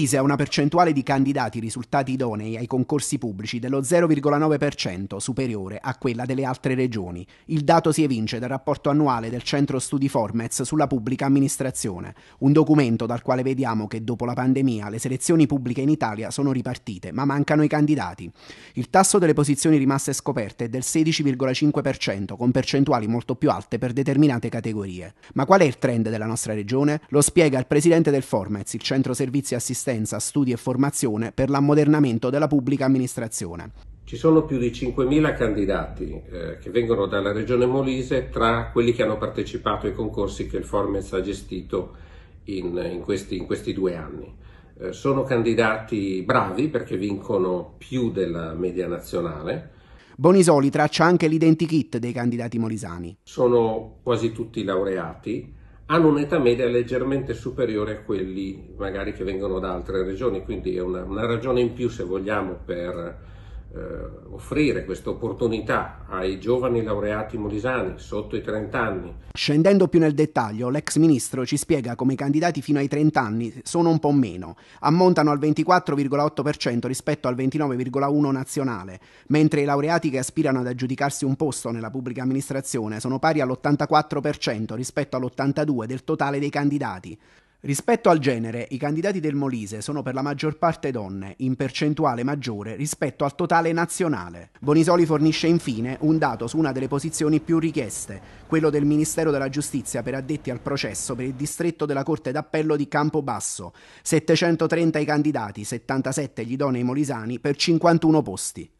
Molise ha una percentuale di candidati risultati idonei ai concorsi pubblici dello 0,9% superiore a quella delle altre regioni. Il dato si evince dal rapporto annuale del Centro Studi Formez sulla pubblica amministrazione, un documento dal quale vediamo che dopo la pandemia le selezioni pubbliche in Italia sono ripartite, ma mancano i candidati. Il tasso delle posizioni rimaste scoperte è del 16,5%, con percentuali molto più alte per determinate categorie. Ma qual è il trend della nostra regione? Lo spiega il presidente del Formez, il Centro Servizi Assistenza assistenza, studi e formazione per l'ammodernamento della pubblica amministrazione. Ci sono più di 5.000 candidati eh, che vengono dalla regione Molise tra quelli che hanno partecipato ai concorsi che il Formez ha gestito in, in, questi, in questi, due anni. Eh, sono candidati bravi perché vincono più della media nazionale, Bonisoli traccia anche l'identikit dei candidati molisani. Sono quasi tutti laureati, hanno un'età media leggermente superiore a quelli magari che vengono da altre regioni, quindi è una, una ragione in più se vogliamo per eh, offrire questa opportunità ai giovani laureati molisani sotto i 30 anni. Scendendo più nel dettaglio, l'ex ministro ci spiega come i candidati fino ai 30 anni sono un po' meno, ammontano al 24,8% rispetto al 29,1% nazionale, mentre i laureati che aspirano ad aggiudicarsi un posto nella pubblica amministrazione sono pari all'84% rispetto all'82% del totale dei candidati. Rispetto al genere, i candidati del Molise sono per la maggior parte donne, in percentuale maggiore rispetto al totale nazionale. Bonisoli fornisce infine un dato su una delle posizioni più richieste, quello del Ministero della Giustizia per addetti al processo per il distretto della Corte d'Appello di Campobasso. 730 i candidati, 77 gli idonei molisani per 51 posti.